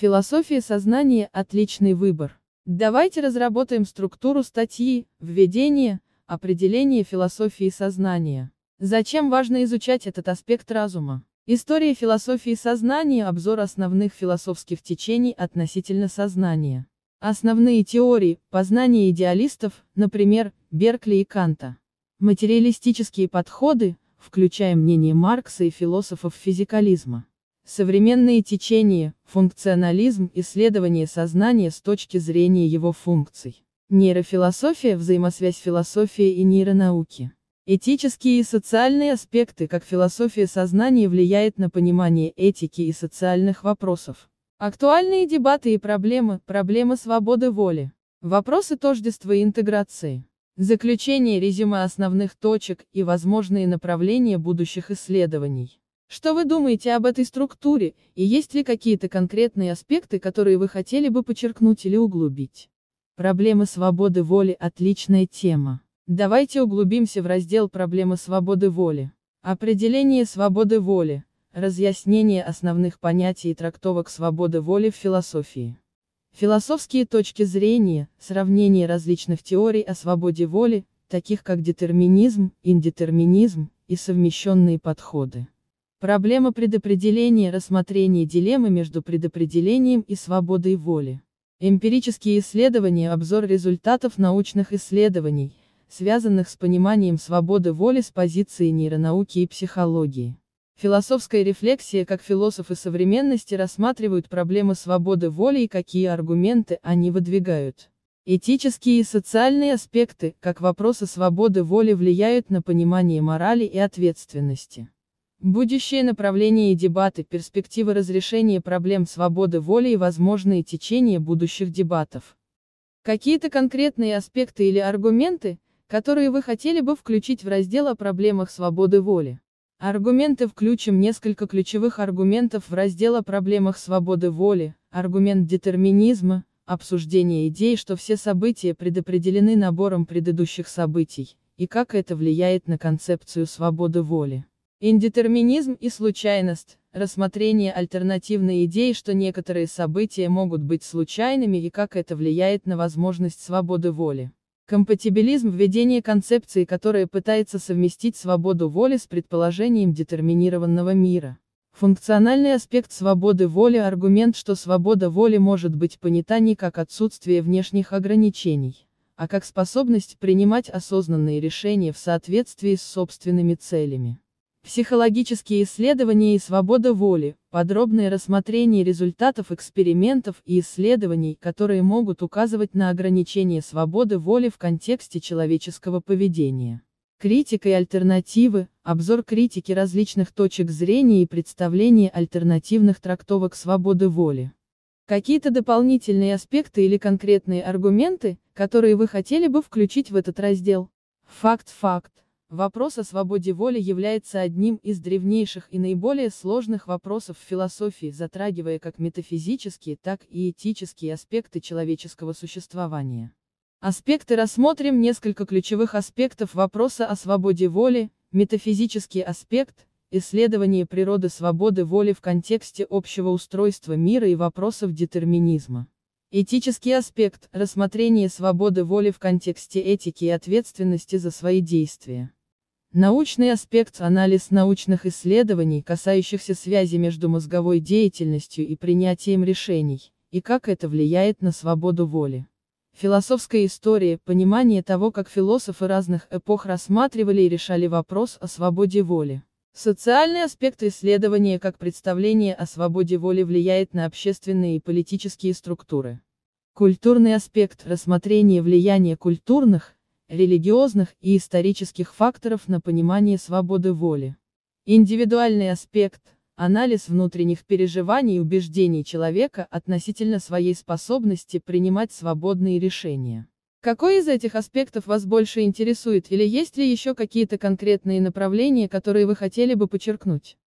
Философия сознания – отличный выбор. Давайте разработаем структуру статьи, введение, определение философии сознания. Зачем важно изучать этот аспект разума? История философии сознания – обзор основных философских течений относительно сознания. Основные теории – познание идеалистов, например, Беркли и Канта. Материалистические подходы, включая мнение Маркса и философов физикализма. Современные течения, функционализм, исследование сознания с точки зрения его функций. Нейрофилософия, взаимосвязь философии и нейронауки. Этические и социальные аспекты, как философия сознания влияет на понимание этики и социальных вопросов. Актуальные дебаты и проблемы, проблемы свободы воли. Вопросы тождества и интеграции. Заключение резюме основных точек и возможные направления будущих исследований. Что вы думаете об этой структуре, и есть ли какие-то конкретные аспекты, которые вы хотели бы подчеркнуть или углубить? Проблемы свободы воли – отличная тема. Давайте углубимся в раздел «Проблемы свободы воли». Определение свободы воли, разъяснение основных понятий и трактовок свободы воли в философии. Философские точки зрения, сравнение различных теорий о свободе воли, таких как детерминизм, индетерминизм, и совмещенные подходы. Проблема предопределения рассмотрение дилеммы между предопределением и свободой воли. Эмпирические исследования обзор результатов научных исследований, связанных с пониманием свободы воли с позиции нейронауки и психологии. Философская рефлексия как философы современности рассматривают проблемы свободы воли и какие аргументы они выдвигают. Этические и социальные аспекты, как вопросы свободы воли влияют на понимание морали и ответственности. Будущее направление и дебаты, перспективы разрешения проблем свободы воли и возможные течения будущих дебатов. Какие-то конкретные аспекты или аргументы, которые вы хотели бы включить в раздел о проблемах свободы воли. Аргументы включим несколько ключевых аргументов в раздел о проблемах свободы воли, аргумент детерминизма, обсуждение идей, что все события предопределены набором предыдущих событий, и как это влияет на концепцию свободы воли. Индетерминизм и случайность – рассмотрение альтернативной идеи, что некоторые события могут быть случайными и как это влияет на возможность свободы воли. Компатибилизм – введение концепции, которая пытается совместить свободу воли с предположением детерминированного мира. Функциональный аспект свободы воли – аргумент, что свобода воли может быть понята не как отсутствие внешних ограничений, а как способность принимать осознанные решения в соответствии с собственными целями. Психологические исследования и свобода воли, подробное рассмотрение результатов экспериментов и исследований, которые могут указывать на ограничение свободы воли в контексте человеческого поведения. Критика и альтернативы, обзор критики различных точек зрения и представление альтернативных трактовок свободы воли. Какие-то дополнительные аспекты или конкретные аргументы, которые вы хотели бы включить в этот раздел? Факт-факт. Вопрос о свободе воли является одним из древнейших и наиболее сложных вопросов в философии, затрагивая как метафизические, так и этические аспекты человеческого существования. Аспекты рассмотрим несколько ключевых аспектов вопроса о свободе воли, метафизический аспект, исследование природы свободы воли в контексте общего устройства мира и вопросов детерминизма. Этический аспект – рассмотрение свободы воли в контексте этики и ответственности за свои действия. Научный аспект – анализ научных исследований, касающихся связи между мозговой деятельностью и принятием решений, и как это влияет на свободу воли. Философская история – понимание того, как философы разных эпох рассматривали и решали вопрос о свободе воли. Социальный аспект исследования как представление о свободе воли влияет на общественные и политические структуры. Культурный аспект – рассмотрение влияния культурных, религиозных и исторических факторов на понимание свободы воли. Индивидуальный аспект – анализ внутренних переживаний и убеждений человека относительно своей способности принимать свободные решения. Какой из этих аспектов вас больше интересует или есть ли еще какие-то конкретные направления, которые вы хотели бы подчеркнуть?